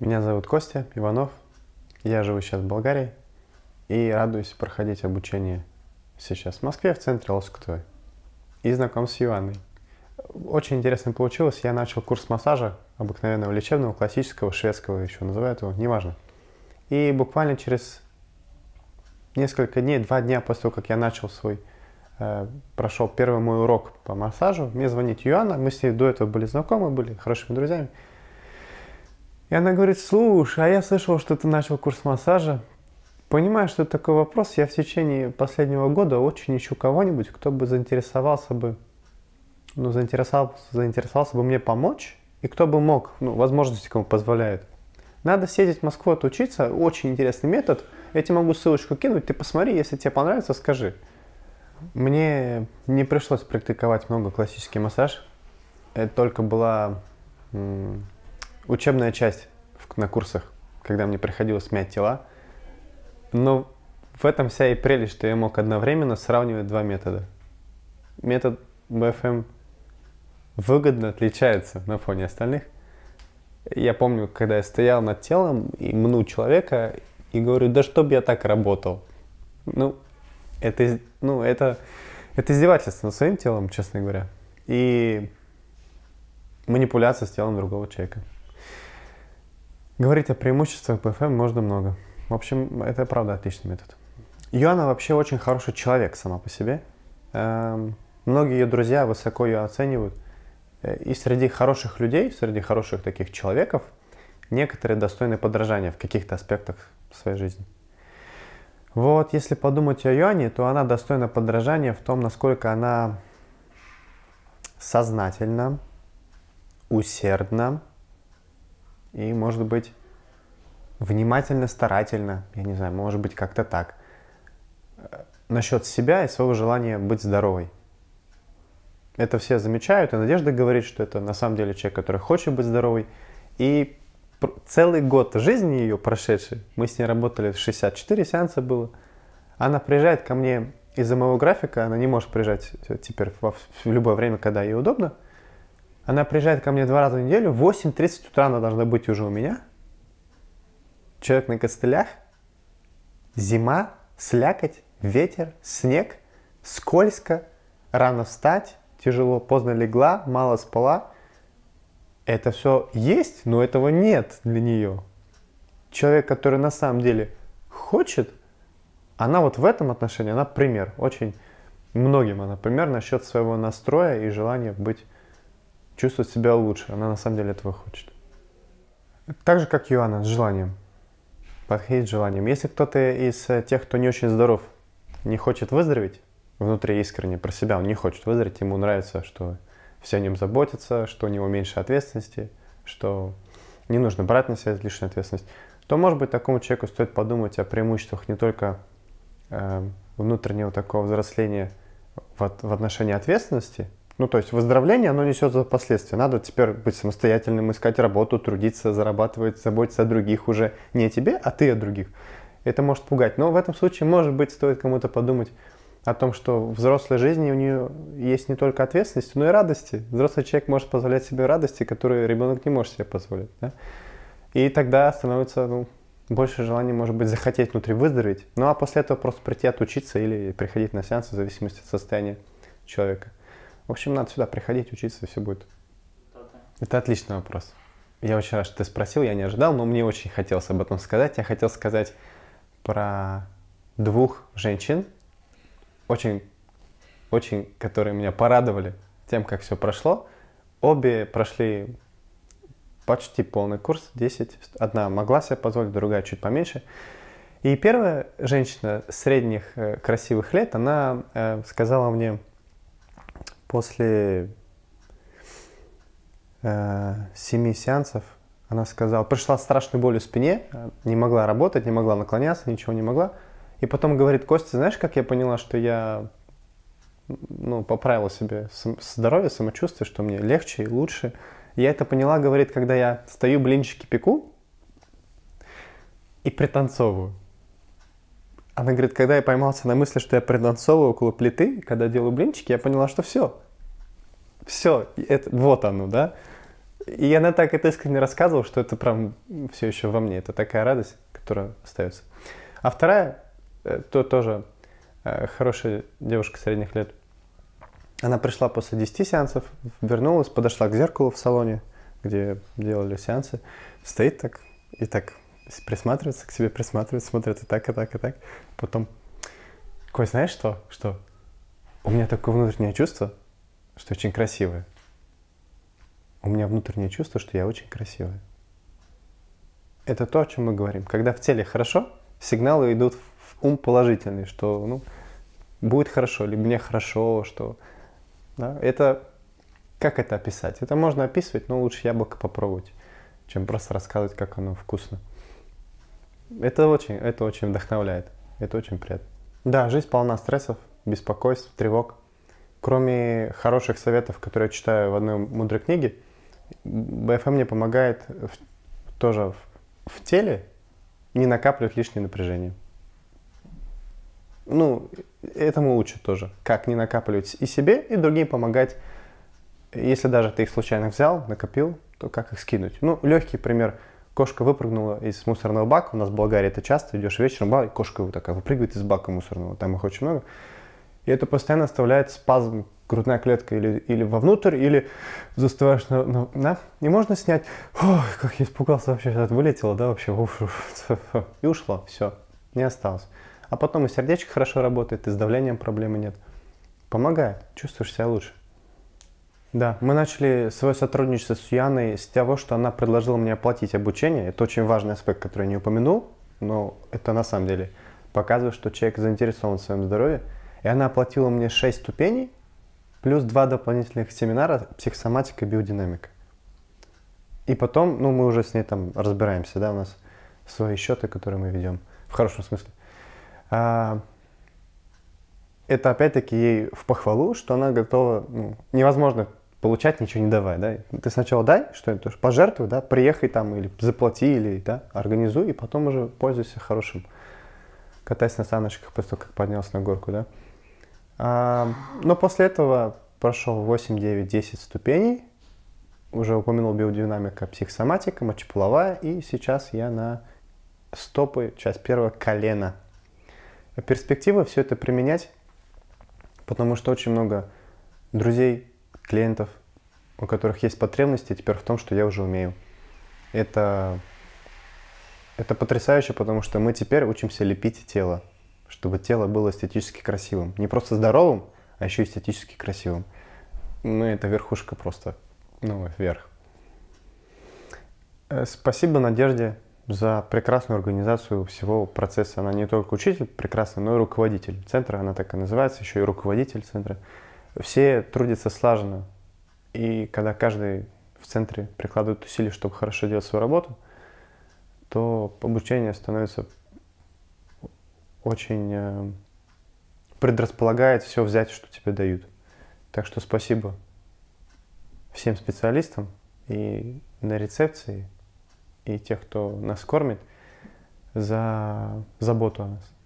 Меня зовут Костя Иванов. Я живу сейчас в Болгарии и радуюсь проходить обучение сейчас в Москве, в центре Лоскутовой. И знаком с Юаной. Очень интересно получилось. Я начал курс массажа обыкновенного лечебного, классического, шведского еще называют его, неважно. И буквально через несколько дней, два дня после того, как я начал свой, э, прошел первый мой урок по массажу, мне звонит Юана, мы с ней до этого были знакомы, были хорошими друзьями. И она говорит, слушай, а я слышал, что ты начал курс массажа. Понимаю, что это такой вопрос. Я в течение последнего года очень ищу кого-нибудь, кто бы заинтересовался бы, ну, заинтересовался, заинтересовался бы мне помочь, и кто бы мог, ну, возможности кому позволяют. Надо съездить в Москву отучиться, очень интересный метод. Я тебе могу ссылочку кинуть, ты посмотри, если тебе понравится, скажи. Мне не пришлось практиковать много классический массаж. Это только была учебная часть на курсах, когда мне приходилось мять тела. Но в этом вся и прелесть, что я мог одновременно сравнивать два метода. Метод BFM эм выгодно отличается на фоне остальных. Я помню, когда я стоял над телом и мну человека, и говорю, да чтоб я так работал. Ну, это, ну, это, это издевательство над своим телом, честно говоря. И манипуляция с телом другого человека. Говорить о преимуществах БФМ можно много. В общем, это правда отличный метод. Йоанна вообще очень хороший человек сама по себе. Эм, многие ее друзья высоко ее оценивают. Э, и среди хороших людей, среди хороших таких человеков, некоторые достойны подражания в каких-то аспектах своей жизни. Вот, если подумать о Йоанне, то она достойна подражания в том, насколько она сознательно, усердно, и, может быть, внимательно, старательно, я не знаю, может быть, как-то так, э, насчет себя и своего желания быть здоровой. Это все замечают, и Надежда говорит, что это на самом деле человек, который хочет быть здоровой. И целый год жизни ее прошедшей, мы с ней работали, 64 сеанса было, она приезжает ко мне из-за моего графика, она не может приезжать теперь в любое время, когда ей удобно – она приезжает ко мне два раза в неделю, в 8.30 утра она должна быть уже у меня. Человек на костылях, зима, слякоть, ветер, снег, скользко, рано встать, тяжело, поздно легла, мало спала. Это все есть, но этого нет для нее. Человек, который на самом деле хочет, она вот в этом отношении, она пример, очень многим она пример насчет своего настроя и желания быть чувствовать себя лучше. Она на самом деле этого хочет. Так же, как Юана, с желанием. Подходить с желанием. Если кто-то из э, тех, кто не очень здоров, не хочет выздороветь, внутри искренне про себя, он не хочет выздороветь, ему нравится, что все о нем заботятся, что у него меньше ответственности, что не нужно брать на себя лишнюю ответственность, то, может быть, такому человеку стоит подумать о преимуществах не только э, внутреннего такого взросления в, от, в отношении ответственности – ну, то есть выздоровление, оно несет за последствия. Надо теперь быть самостоятельным, искать работу, трудиться, зарабатывать, заботиться о других уже не о тебе, а ты о других. Это может пугать. Но в этом случае, может быть, стоит кому-то подумать о том, что в взрослой жизни у нее есть не только ответственность, но и радости. Взрослый человек может позволять себе радости, которые ребенок не может себе позволить. Да? И тогда становится ну, больше желания, может быть, захотеть внутри выздороветь. Ну а после этого просто прийти отучиться или приходить на сеансы в зависимости от состояния человека. В общем, надо сюда приходить, учиться, и все будет. Это отличный вопрос. Я очень рад, что ты спросил, я не ожидал, но мне очень хотелось об этом сказать. Я хотел сказать про двух женщин, очень, очень, которые меня порадовали тем, как все прошло. Обе прошли почти полный курс, 10. Одна могла себе позволить, другая чуть поменьше. И первая женщина средних э, красивых лет, она э, сказала мне, после э, семи сеансов она сказала, пришла страшной болью в спине, э, не могла работать, не могла наклоняться, ничего не могла. И потом говорит, Костя, знаешь, как я поняла, что я ну, поправила себе здоровье, самочувствие, что мне легче и лучше. Я это поняла, говорит, когда я стою блинчики пеку и пританцовываю. Она говорит, когда я поймался на мысли, что я пританцовываю около плиты, когда делаю блинчики, я поняла, что все. Все, это, вот оно, да? И она так это искренне рассказывала, что это прям все еще во мне. Это такая радость, которая остается. А вторая, э, то тоже э, хорошая девушка средних лет. Она пришла после 10 сеансов, вернулась, подошла к зеркалу в салоне, где делали сеансы, стоит так и так присматривается к себе, присматривается, смотрит и так, и так, и так. Потом, Кой, знаешь что? Что? У меня такое внутреннее чувство, что очень красивое. У меня внутреннее чувство, что я очень красивая. Это то, о чем мы говорим. Когда в теле хорошо, сигналы идут в ум положительный, что ну, будет хорошо, либо мне хорошо, что... Да? Это... Как это описать? Это можно описывать, но лучше яблоко попробовать, чем просто рассказывать, как оно вкусно. Это очень, это очень вдохновляет. Это очень приятно. Да, жизнь полна стрессов, беспокойств, тревог. Кроме хороших советов, которые я читаю в одной мудрой книге, БФМ мне помогает в, тоже в, в теле не накапливать лишнее напряжение. Ну, этому учат тоже, как не накапливать и себе, и другим помогать. Если даже ты их случайно взял, накопил, то как их скинуть. Ну, легкий пример – кошка выпрыгнула из мусорного бака, у нас в Болгарии это часто, идешь вечером, бал, и кошка вот такая выпрыгивает из бака мусорного, там их очень много. И это постоянно оставляет спазм грудная клетка или, или вовнутрь, или застываешь на, на, на... И можно снять, Ой, как я испугался вообще, это вылетело, да, вообще, уф, уф, и ушло, все, не осталось. А потом и сердечко хорошо работает, и с давлением проблемы нет. Помогает, чувствуешь себя лучше. Да, мы начали свое сотрудничество с Яной с того, что она предложила мне оплатить обучение. Это очень важный аспект, который я не упомянул, но это на самом деле показывает, что человек заинтересован в своем здоровье. И она оплатила мне 6 ступеней, плюс два дополнительных семинара «Психосоматика и биодинамика». И потом, ну, мы уже с ней там разбираемся, да, у нас свои счеты, которые мы ведем, в хорошем смысле. А, это опять-таки ей в похвалу, что она готова, ну, невозможно получать ничего не давай, да. Ты сначала дай что-нибудь, пожертвуй, да, приехай там или заплати, или, да, организуй, и потом уже пользуйся хорошим. Катайся на саночках после того, как поднялся на горку, да. А, но после этого прошел 8, 9, 10 ступеней. Уже упомянул биодинамика, психосоматика, мочеполовая, и сейчас я на стопы, часть первого, колена. Перспектива все это применять, потому что очень много друзей клиентов, у которых есть потребности теперь в том, что я уже умею. Это, это потрясающе, потому что мы теперь учимся лепить тело, чтобы тело было эстетически красивым. Не просто здоровым, а еще эстетически красивым. Ну, это верхушка просто, ну, вверх. Э, спасибо Надежде за прекрасную организацию всего процесса. Она не только учитель прекрасный, но и руководитель центра. Она так и называется, еще и руководитель центра. Все трудятся слаженно. И когда каждый в центре прикладывает усилия, чтобы хорошо делать свою работу, то обучение становится очень э, предрасполагает все взять, что тебе дают. Так что спасибо всем специалистам и на рецепции, и тех, кто нас кормит, за заботу о нас.